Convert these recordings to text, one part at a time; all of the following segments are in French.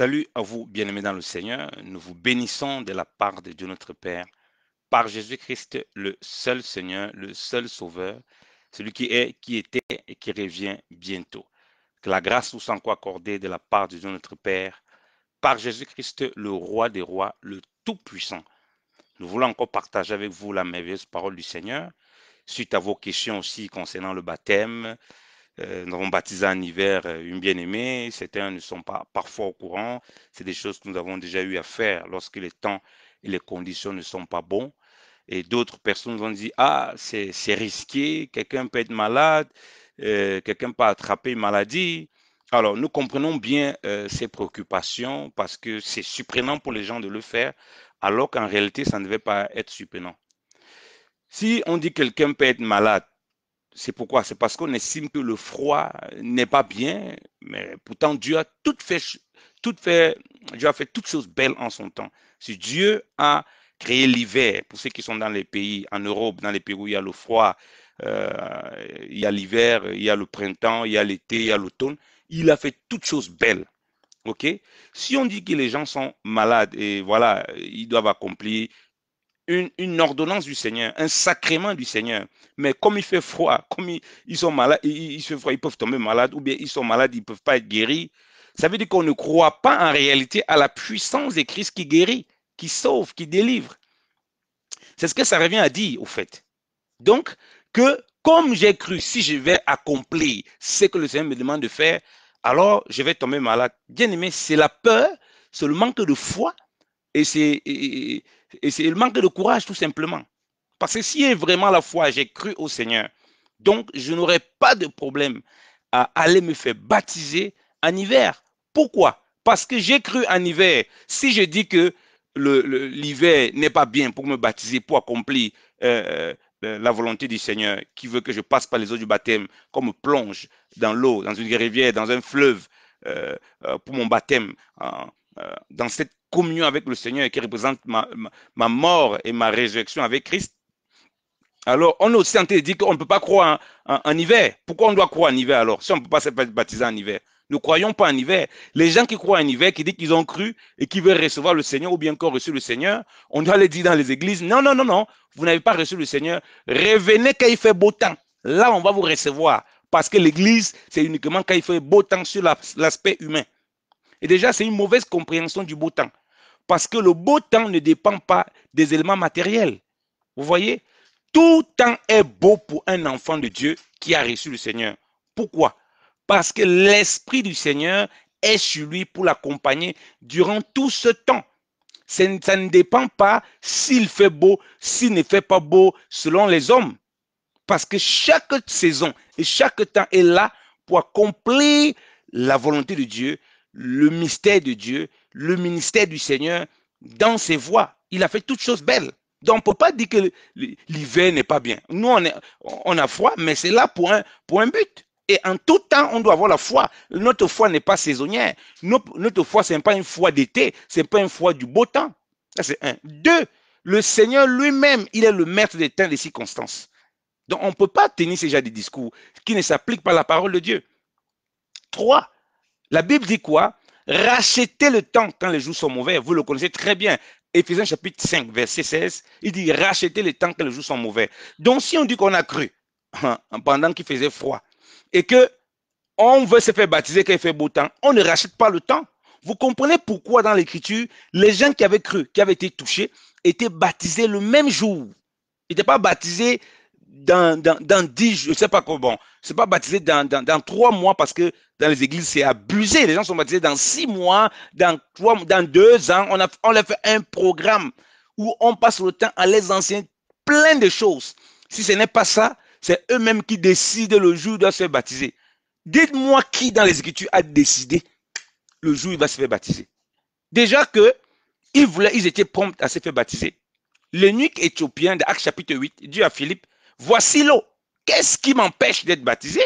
Salut à vous, bien-aimés dans le Seigneur. Nous vous bénissons de la part de Dieu notre Père, par Jésus-Christ, le seul Seigneur, le seul Sauveur, celui qui est, qui était et qui revient bientôt. Que la grâce nous soit encore accordée de la part de Dieu notre Père, par Jésus-Christ, le Roi des rois, le Tout-Puissant. Nous voulons encore partager avec vous la merveilleuse parole du Seigneur, suite à vos questions aussi concernant le baptême, euh, nous avons baptisé en hiver euh, une bien-aimée, certains ne sont pas parfois au courant, c'est des choses que nous avons déjà eu à faire lorsque les temps et les conditions ne sont pas bons. Et d'autres personnes vont ont dit, ah, c'est risqué, quelqu'un peut être malade, euh, quelqu'un peut attraper une maladie. Alors, nous comprenons bien ces préoccupations parce que c'est surprenant pour les gens de le faire, alors qu'en réalité, ça ne devait pas être surprenant. Si on dit quelqu'un peut être malade, c'est pourquoi C'est parce qu'on estime que le froid n'est pas bien, mais pourtant Dieu a tout fait, tout fait, Dieu a fait toutes choses belles en son temps. Si Dieu a créé l'hiver, pour ceux qui sont dans les pays, en Europe, dans les pays où il y a le froid, euh, il y a l'hiver, il y a le printemps, il y a l'été, il y a l'automne, il a fait toutes choses belles. OK Si on dit que les gens sont malades et voilà, ils doivent accomplir une, ordonnance du Seigneur, un sacrement du Seigneur. Mais comme il fait froid, comme ils, sont malades, ils, ils, peuvent tomber malades, ou bien ils sont malades, ils ne peuvent pas être guéris. Ça veut dire qu'on ne croit pas en réalité à la puissance de Christ qui guérit, qui sauve, qui délivre. C'est ce que ça revient à dire, au fait. Donc, que comme j'ai cru, si je vais accomplir ce que le Seigneur me demande de faire, alors je vais tomber malade. Bien aimé, c'est la peur, c'est le manque de foi et c'est et c'est le manque de courage, tout simplement. Parce que si est vraiment la foi, j'ai cru au Seigneur. Donc, je n'aurais pas de problème à aller me faire baptiser en hiver. Pourquoi Parce que j'ai cru en hiver. Si je dis que l'hiver n'est pas bien pour me baptiser, pour accomplir euh, euh, la volonté du Seigneur, qui veut que je passe par les eaux du baptême, qu'on me plonge dans l'eau, dans une rivière, dans un fleuve, euh, pour mon baptême, dans cette communion avec le Seigneur et qui représente ma, mort et ma résurrection avec Christ. Alors, on est aussi en train de dire qu'on ne peut pas croire en, hiver. Pourquoi on doit croire en hiver alors Si on ne peut pas se baptiser en hiver. nous Ne croyons pas en hiver. Les gens qui croient en hiver, qui disent qu'ils ont cru et qui veulent recevoir le Seigneur ou bien encore reçu le Seigneur, on doit les dire dans les églises, non, non, non, non, vous n'avez pas reçu le Seigneur. Revenez quand il fait beau temps. Là, on va vous recevoir. Parce que l'église, c'est uniquement quand il fait beau temps sur l'aspect humain. Et déjà, c'est une mauvaise compréhension du beau temps. Parce que le beau temps ne dépend pas des éléments matériels. Vous voyez Tout temps est beau pour un enfant de Dieu qui a reçu le Seigneur. Pourquoi Parce que l'Esprit du Seigneur est sur lui pour l'accompagner durant tout ce temps. Ça ne dépend pas s'il fait beau, s'il ne fait pas beau selon les hommes. Parce que chaque saison et chaque temps est là pour accomplir la volonté de Dieu le mystère de Dieu, le ministère du Seigneur dans ses voies. Il a fait toutes choses belles. Donc, on ne peut pas dire que l'hiver n'est pas bien. Nous, on, a froid, mais c'est là pour un, un but. Et en tout temps, on doit avoir la foi. Notre foi n'est pas saisonnière. Notre, foi, ce n'est pas une foi d'été, ce n'est pas une foi du beau temps. Ça, c'est un. Deux, le Seigneur lui-même, il est le maître des temps et des circonstances. Donc, on ne peut pas tenir ces gens des discours qui ne s'appliquent pas à la parole de Dieu. Trois, la Bible dit quoi Rachetez le temps quand les jours sont mauvais. Vous le connaissez très bien. Éphésiens chapitre 5, verset 16, il dit rachetez le temps quand les jours sont mauvais. Donc si on dit qu'on a cru hein, pendant qu'il faisait froid et que on veut se faire baptiser quand il fait beau temps, on ne rachète pas le temps. Vous comprenez pourquoi dans l'écriture, les gens qui avaient cru, qui avaient été touchés, étaient baptisés le même jour. Ils n'étaient pas baptisés dans, dans, dans jours, je ne sais pas comment, n'est pas baptisé dans, trois mois parce que dans les églises, c'est abusé. Les gens sont baptisés dans six mois, dans trois, dans deux ans. On, a, on fait un programme où on passe le temps à les anciens plein de choses. Si ce n'est pas ça, c'est eux-mêmes qui décident le jour où ils se faire baptiser. Dites-moi qui dans les Écritures a décidé le jour où il va se faire baptiser. Déjà que ils ils étaient prompts à se faire baptiser. L'eunuque éthiopien de Acte chapitre 8 dit à Philippe, voici l'eau, Qu'est-ce qui m'empêche d'être baptisé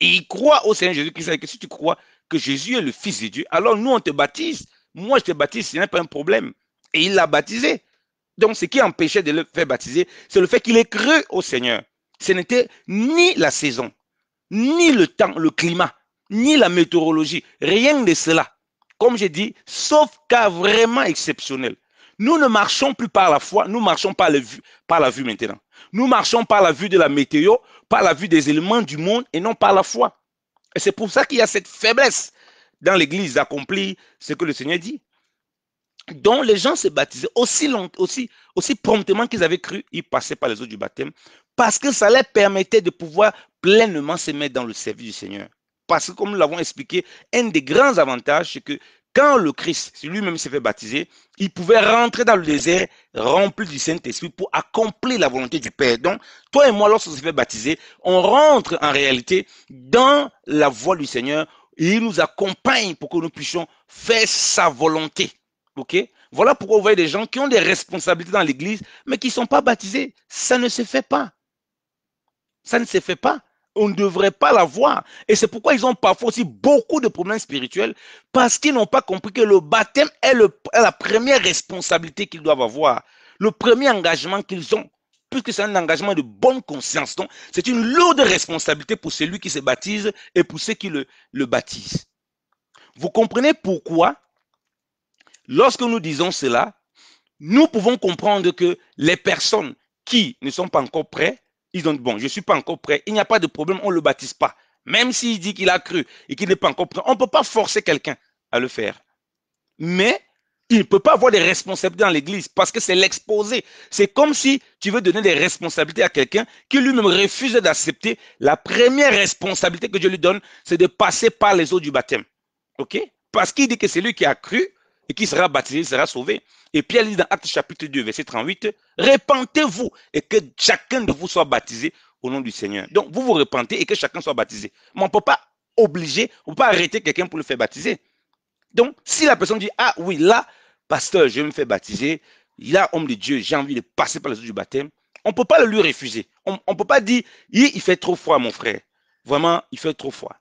Et il croit au Seigneur Jésus-Christ. que si tu crois que Jésus est le Fils de Dieu, alors nous, on te baptise. Moi, je te baptise, ce n'est pas un problème. Et il l'a baptisé. Donc, ce qui empêchait de le faire baptiser, c'est le fait qu'il ait cru au Seigneur. Ce n'était ni la saison, ni le temps, le climat, ni la météorologie, rien de cela. Comme j'ai dit, sauf cas vraiment exceptionnel. Nous ne marchons plus par la foi, nous marchons par, par la vue maintenant. Nous marchons par la vue de la météo, par la vue des éléments du monde et non par la foi. Et c'est pour ça qu'il y a cette faiblesse dans l'Église d'accomplir ce que le Seigneur dit. Donc les gens se baptisaient aussi, long, aussi, aussi promptement qu'ils avaient cru, ils passaient par les eaux du baptême, parce que ça leur permettait de pouvoir pleinement se mettre dans le service du Seigneur. Parce que comme nous l'avons expliqué, un des grands avantages, c'est que quand le Christ lui-même s'est fait baptiser, il pouvait rentrer dans le désert rempli du Saint-Esprit pour accomplir la volonté du Père. Donc, toi et moi, lorsqu'on s'est fait baptiser, on rentre en réalité dans la voie du Seigneur et il nous accompagne pour que nous puissions faire sa volonté. OK Voilà pourquoi vous voyez des gens qui ont des responsabilités dans l'Église, mais qui ne sont pas baptisés. Ça ne se fait pas. Ça ne se fait pas on ne devrait pas l'avoir. Et c'est pourquoi ils ont parfois aussi beaucoup de problèmes spirituels, parce qu'ils n'ont pas compris que le baptême est, la première responsabilité qu'ils doivent avoir, le premier engagement qu'ils ont, puisque c'est un engagement de bonne conscience. Donc, c'est une lourde responsabilité pour celui qui se baptise et pour ceux qui le, le baptisent. Vous comprenez pourquoi, lorsque nous disons cela, nous pouvons comprendre que les personnes qui ne sont pas encore prêtes ils bon, je ne suis pas encore prêt. Il n'y a pas de problème, on ne le baptise pas. Même s'il dit qu'il a cru et qu'il n'est pas encore prêt, on ne peut pas forcer quelqu'un à le faire. Mais il ne peut pas avoir des responsabilités dans l'Église parce que c'est l'exposé. C'est comme si tu veux donner des responsabilités à quelqu'un qui lui-même refuse d'accepter. La première responsabilité que je lui donne, c'est de passer par les eaux du baptême. OK Parce qu'il dit que c'est lui qui a cru, et qui sera baptisé sera sauvé. Et Pierre dit dans Actes chapitre 2, verset 38, Répentez-vous et que chacun de vous soit baptisé au nom du Seigneur. Donc, vous vous repentez et que chacun soit baptisé. Mais on ne peut pas obliger, on ne peut pas arrêter quelqu'un pour le faire baptiser. Donc, si la personne dit, ah oui, là, pasteur, je vais me faire baptiser, là, homme de Dieu, j'ai envie de passer par les eaux du baptême, on ne peut pas le lui refuser. On ne peut pas dire, il fait trop froid, mon frère. Vraiment, il fait trop froid.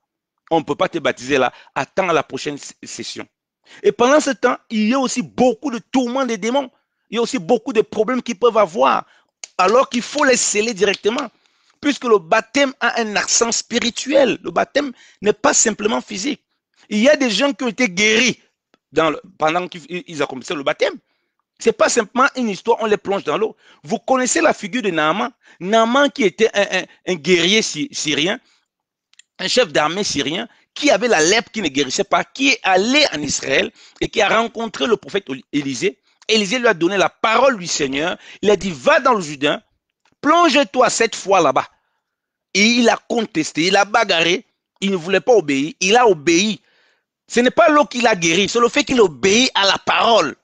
On ne peut pas te baptiser là. Attends la prochaine session. Et pendant ce temps, il y a aussi beaucoup de tourments des démons. Il y a aussi beaucoup de problèmes qu'ils peuvent avoir, alors qu'il faut les sceller directement. Puisque le baptême a un accent spirituel. Le baptême n'est pas simplement physique. Il y a des gens qui ont été guéris pendant qu'ils accomplissaient le baptême. Ce n'est pas simplement une histoire, on les plonge dans l'eau. Vous connaissez la figure de Naaman. Naaman qui était un guerrier syrien, un chef d'armée syrien qui avait la lèpre qui ne guérissait pas, qui est allé en Israël et qui a rencontré le prophète Élisée. Élisée lui a donné la parole du Seigneur. Il a dit, va dans le Judin, plonge-toi cette fois là-bas. Et il a contesté, il a bagarré, il ne voulait pas obéir, il a obéi. Ce n'est pas l'eau qui l'a guéri, c'est le fait qu'il obéit à la parole.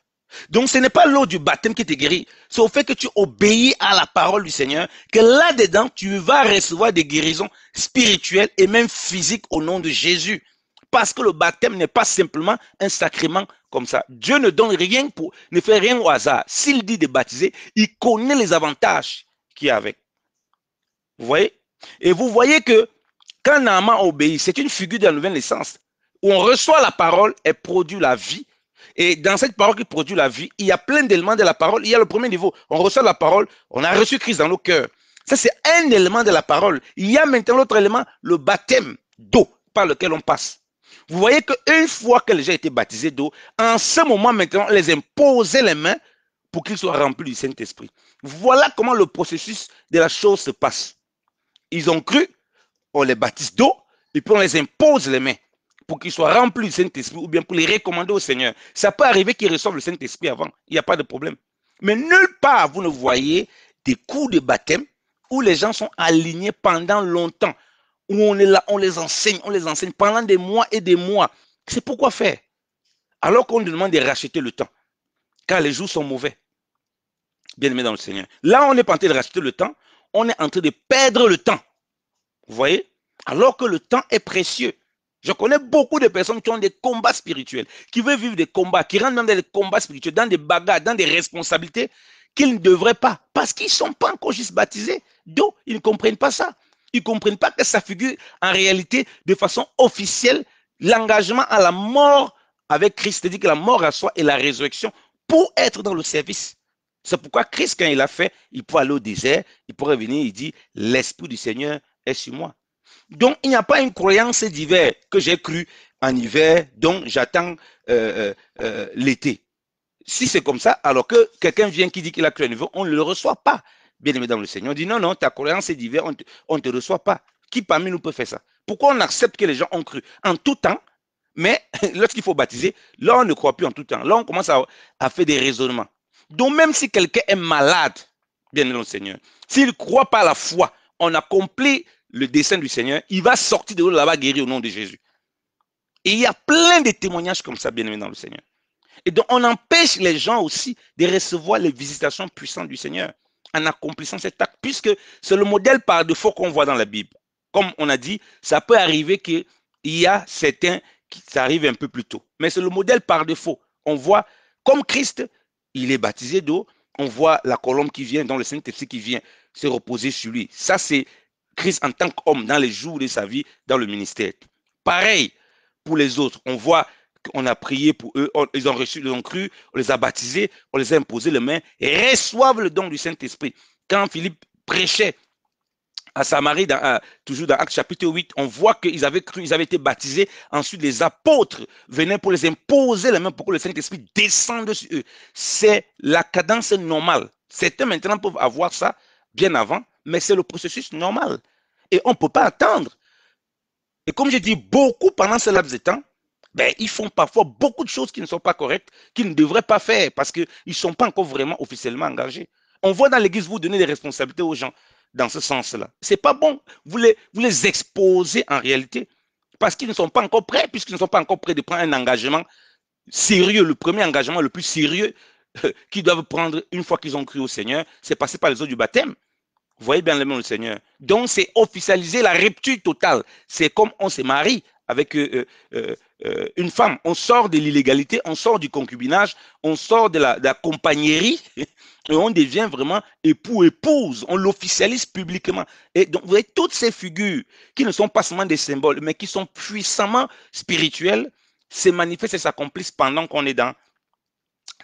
Donc ce n'est pas l'eau du baptême qui te guérit, c'est au fait que tu obéis à la parole du Seigneur que là-dedans, tu vas recevoir des guérisons spirituelles et même physiques au nom de Jésus. Parce que le baptême n'est pas simplement un sacrement comme ça. Dieu ne donne rien pour, ne fait rien au hasard. S'il dit de baptiser, il connaît les avantages qu'il y a avec. Vous voyez Et vous voyez que quand Naaman obéit, c'est une figure de la nouvelle naissance. Où on reçoit la parole et produit la vie et dans cette parole qui produit la vie, il y a plein d'éléments de la parole. Il y a le premier niveau. On reçoit la parole, on a reçu Christ dans nos cœurs. Ça, c'est un élément de la parole. Il y a maintenant l'autre élément, le baptême d'eau par lequel on passe. Vous voyez qu'une fois que les gens étaient baptisés d'eau, en ce moment maintenant, on les imposait les mains pour qu'ils soient remplis du Saint-Esprit. Voilà comment le processus de la chose se passe. Ils ont cru, on les baptise d'eau, et puis on les impose les mains pour qu'ils soient remplis du Saint-Esprit ou bien pour les recommander au Seigneur. Ça peut arriver qu'ils reçoivent le Saint-Esprit avant, il n'y a pas de problème. Mais nulle part, vous ne voyez des cours de baptême où les gens sont alignés pendant longtemps, où on est là, on les enseigne, on les enseigne pendant des mois et des mois. C'est pourquoi faire Alors qu'on nous demande de racheter le temps, car les jours sont mauvais. Bien-aimés dans le Seigneur. Là, on est en train de racheter le temps, on est en train de perdre le temps. Vous voyez Alors que le temps est précieux. Je connais beaucoup de personnes qui ont des combats spirituels, qui veulent vivre des combats, qui rentrent dans des combats spirituels, dans des bagarres, dans des responsabilités qu'ils ne devraient pas, parce qu'ils ne sont pas encore juste baptisés. Donc, ils ne comprennent pas ça. Ils ne comprennent pas que ça figure en réalité de façon officielle l'engagement à la mort avec Christ, c'est-à-dire que la mort à soi et la résurrection pour être dans le service. C'est pourquoi Christ, quand il a fait, il peut aller au désert, il pourrait venir il dit, l'Esprit du Seigneur est sur moi. Donc, il n'y a pas une croyance d'hiver que j'ai cru en hiver, donc j'attends euh, euh, euh, l'été. Si c'est comme ça, alors que quelqu'un vient qui dit qu'il a cru en hiver, on ne le reçoit pas. Bien aimé dans le Seigneur, on dit non, non, ta croyance est d'hiver, on ne te, reçoit pas. Qui parmi nous peut faire ça Pourquoi on accepte que les gens ont cru en tout temps, mais lorsqu'il faut baptiser, là, on ne croit plus en tout temps. Là, on commence à, faire des raisonnements. Donc, même si quelqu'un est malade, bien aimé dans le Seigneur, s'il ne croit pas à la foi, on accomplit le dessein du Seigneur, il va sortir de là-bas guéri au nom de Jésus. Et il y a plein de témoignages comme ça, bien aimé dans le Seigneur. Et donc, on empêche les gens aussi de recevoir les visitations puissantes du Seigneur en accomplissant cet acte, puisque c'est le modèle par défaut qu'on voit dans la Bible. Comme on a dit, ça peut arriver qu'il y a certains qui arrive un peu plus tôt. Mais c'est le modèle par défaut. On voit, comme Christ, il est baptisé d'eau, on voit la colombe qui vient, dans le Saint-Esprit qui vient se reposer sur lui. Ça, c'est Christ en tant qu'homme dans les jours de sa vie, dans le ministère. Pareil pour les autres. On voit qu'on a prié pour eux, ils ont reçu, ils ont cru, on les a baptisés, on les a imposés les mains et reçoivent le don du Saint-Esprit. Quand Philippe prêchait à Samarie, dans, toujours dans Acte chapitre 8, on voit qu'ils avaient cru, ils avaient été baptisés. Ensuite, les apôtres venaient pour les imposer les mains pour que le Saint-Esprit descende sur eux. C'est la cadence normale. Certains maintenant peuvent avoir ça bien avant, mais c'est le processus normal. Et on ne peut pas attendre. Et comme je dis, beaucoup pendant ce laps de temps, ben, ils font parfois beaucoup de choses qui ne sont pas correctes, qu'ils ne devraient pas faire parce qu'ils ne sont pas encore vraiment officiellement engagés. On voit dans l'Église, vous donner des responsabilités aux gens dans ce sens-là. Ce n'est pas bon. Vous les, vous les exposez en réalité parce qu'ils ne sont pas encore prêts, puisqu'ils ne sont pas encore prêts de prendre un engagement sérieux, le premier engagement le plus sérieux euh, qu'ils doivent prendre une fois qu'ils ont cru au Seigneur, c'est passer par les eaux du baptême. Vous voyez bien le nom du Seigneur. Donc, c'est officialiser la rupture totale. C'est comme on se marie avec euh, euh, euh, une femme. On sort de l'illégalité, on sort du concubinage, on sort de la, de et on devient vraiment époux, épouse. On l'officialise publiquement. Et donc, vous voyez, toutes ces figures qui ne sont pas seulement des symboles, mais qui sont puissamment spirituelles, se manifestent et s'accomplissent pendant qu'on est dans,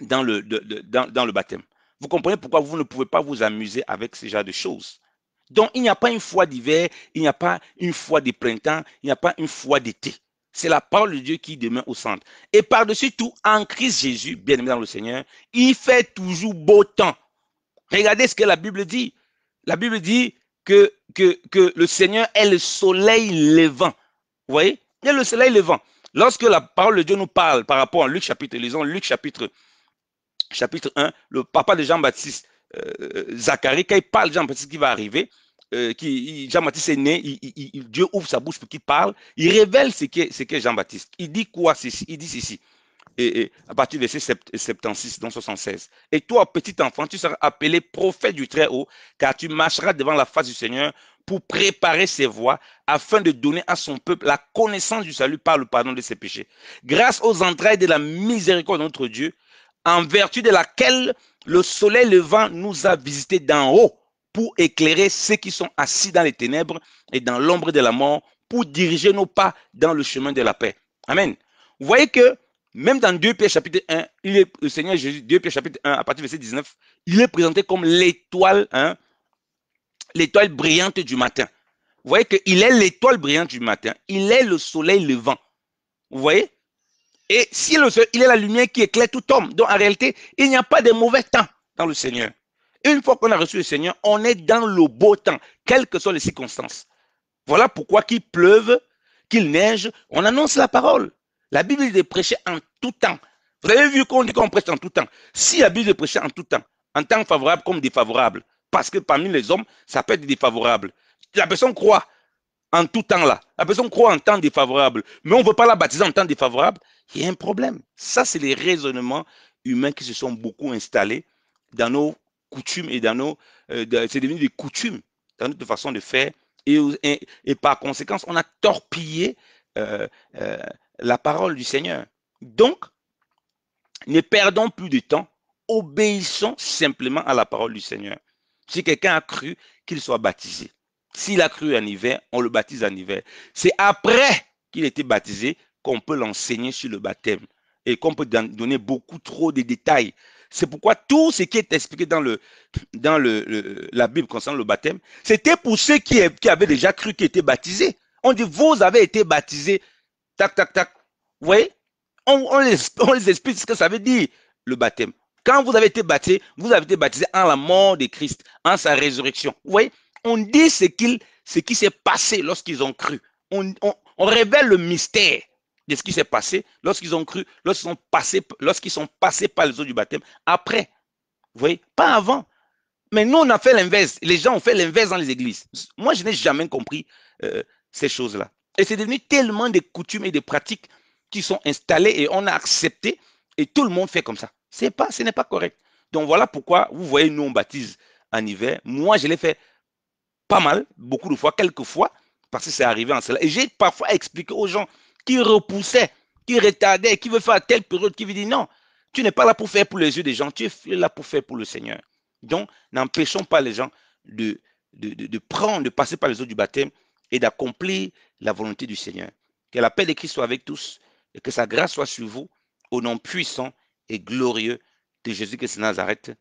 dans, le, dans le baptême. Vous comprenez pourquoi vous ne pouvez pas vous amuser avec ce genre de choses. Donc, il n'y a pas une fois d'hiver, il n'y a pas une fois de printemps, il n'y a pas une fois d'été. C'est la parole de Dieu qui demeure au centre. Et par-dessus tout, en Christ Jésus, bien aimé dans le Seigneur, il fait toujours beau temps. Regardez ce que la Bible dit. La Bible dit que, que, que le Seigneur est le soleil levant. Vous voyez Il est le soleil levant. Lorsque la parole de Dieu nous parle par rapport à Luc chapitre, lisons Luc chapitre chapitre 1, le papa de Jean-Baptiste, euh, euh, Zacharie, quand il parle de Jean-Baptiste qui va arriver, euh, Jean-Baptiste est né, Dieu ouvre sa bouche pour qu'il parle, il révèle ce qu'est ce Jean-Baptiste. Il dit quoi ici, Il dit ceci. Et, à partir de verset 76, dans 76. Et toi, petit enfant, tu seras appelé prophète du Très-Haut, car tu marcheras devant la face du Seigneur pour préparer ses voies, afin de donner à son peuple la connaissance du salut par le pardon de ses péchés. Grâce aux entrailles de la miséricorde de notre Dieu, en vertu de laquelle le soleil levant nous a visités d'en haut pour éclairer ceux qui sont assis dans les ténèbres et dans l'ombre de la mort, pour diriger nos pas dans le chemin de la paix. Amen. Vous voyez que même dans 2 Pierre chapitre 1, le Seigneur Jésus, 2 Pierre chapitre 1, à partir du verset 19, il est présenté comme l'étoile, hein, l'étoile brillante du matin. Vous voyez qu'il est l'étoile brillante du matin. Il est le soleil levant. Vous voyez et si le, il est la lumière qui éclaire tout homme, donc en réalité, il n'y a pas de mauvais temps dans le Seigneur. Une fois qu'on a reçu le Seigneur, on est dans le beau temps, quelles que soient les circonstances. Voilà pourquoi qu'il pleuve, qu'il neige, on annonce la parole. La Bible est prêchée en tout temps. Vous avez vu qu'on dit qu'on prêche en tout temps. Si la Bible est prêchée en tout temps, en temps favorable comme défavorable, parce que parmi les hommes, ça peut être défavorable. La personne croit en tout temps là. La personne croit en temps défavorable, mais on ne veut pas la baptiser en temps défavorable. Il y a un problème. Ça, c'est les raisonnements humains qui se sont beaucoup installés dans nos coutumes et dans nos... Euh, c'est devenu des coutumes dans notre façon de faire. Et, par conséquent, on a torpillé euh, euh, la parole du Seigneur. Donc, ne perdons plus de temps, obéissons simplement à la parole du Seigneur. Si quelqu'un a cru qu'il soit baptisé, s'il a cru en hiver, on le baptise en hiver. C'est après qu'il été baptisé qu'on peut l'enseigner sur le baptême et qu'on peut donner beaucoup trop de détails. C'est pourquoi tout ce qui est expliqué dans, le, dans le, la Bible concernant le baptême, c'était pour ceux qui, avaient déjà cru qu'ils étaient baptisés. On dit, vous avez été baptisés. Tac, tac, tac. Vous voyez on, les, explique ce que ça veut dire, le baptême. Quand vous avez été baptisé, vous avez été baptisé en la mort de Christ, en sa résurrection. Vous voyez On dit ce, ce qui s'est passé lorsqu'ils ont cru. On, on, révèle le mystère de ce qui s'est passé lorsqu'ils ont cru, lorsqu'ils sont passés, lorsqu'ils sont passés par les eaux du baptême, après. Vous voyez, pas avant. Mais nous, on a fait l'inverse. Les gens ont fait l'inverse dans les églises. Moi, je n'ai jamais compris euh, ces choses-là. Et c'est devenu tellement de coutumes et des pratiques qui sont installées et on a accepté et tout le monde fait comme ça. C'est pas, ce n'est pas correct. Donc voilà pourquoi, vous voyez, nous, on baptise en hiver. Moi, je l'ai fait pas mal, beaucoup de fois, quelques fois, parce que c'est arrivé en cela. Et j'ai parfois expliqué aux gens, qui repoussait, qui retardait, qui veut faire telle période, qui veut dire non, tu n'es pas là pour faire pour les yeux des gens, tu es là pour faire pour le Seigneur. Donc, n'empêchons pas les gens de, de, de, prendre, de passer par les eaux du baptême et d'accomplir la volonté du Seigneur. Que la paix de Christ soit avec tous et que sa grâce soit sur vous, au nom puissant et glorieux de Jésus-Christ de Nazareth.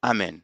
Amen.